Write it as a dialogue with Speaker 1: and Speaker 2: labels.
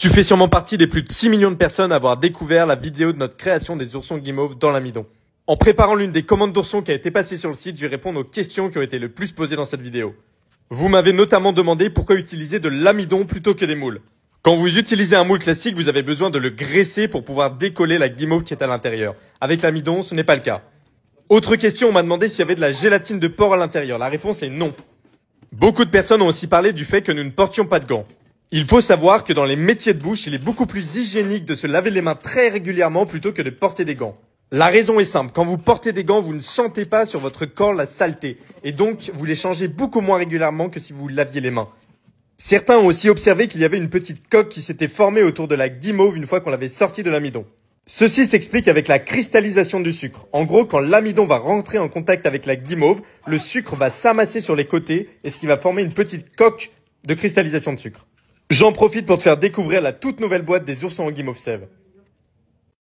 Speaker 1: Tu fais sûrement partie des plus de 6 millions de personnes à avoir découvert la vidéo de notre création des oursons guimauves dans l'amidon. En préparant l'une des commandes d'oursons qui a été passée sur le site, je vais répondre aux questions qui ont été le plus posées dans cette vidéo. Vous m'avez notamment demandé pourquoi utiliser de l'amidon plutôt que des moules. Quand vous utilisez un moule classique, vous avez besoin de le graisser pour pouvoir décoller la guimauve qui est à l'intérieur. Avec l'amidon, ce n'est pas le cas. Autre question, on m'a demandé s'il y avait de la gélatine de porc à l'intérieur. La réponse est non. Beaucoup de personnes ont aussi parlé du fait que nous ne portions pas de gants. Il faut savoir que dans les métiers de bouche, il est beaucoup plus hygiénique de se laver les mains très régulièrement plutôt que de porter des gants. La raison est simple, quand vous portez des gants, vous ne sentez pas sur votre corps la saleté, et donc vous les changez beaucoup moins régulièrement que si vous laviez les mains. Certains ont aussi observé qu'il y avait une petite coque qui s'était formée autour de la guimauve une fois qu'on l'avait sortie de l'amidon. Ceci s'explique avec la cristallisation du sucre. En gros, quand l'amidon va rentrer en contact avec la guimauve, le sucre va s'amasser sur les côtés, et ce qui va former une petite coque de cristallisation de sucre. J'en profite pour te faire découvrir la toute nouvelle boîte des oursons en guimauve